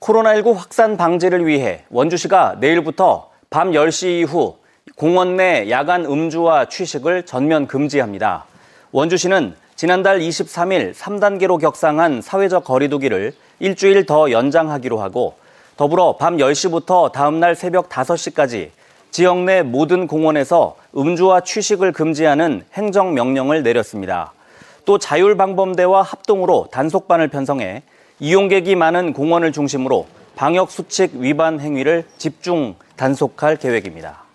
코로나19 확산 방지를 위해 원주시가 내일부터 밤 10시 이후 공원 내 야간 음주와 취식을 전면 금지합니다. 원주시는 지난달 23일 3단계로 격상한 사회적 거리두기를 일주일 더 연장하기로 하고 더불어 밤 10시부터 다음날 새벽 5시까지 지역 내 모든 공원에서 음주와 취식을 금지하는 행정명령을 내렸습니다. 또 자율방범대와 합동으로 단속반을 편성해 이용객이 많은 공원을 중심으로 방역수칙 위반 행위를 집중 단속할 계획입니다.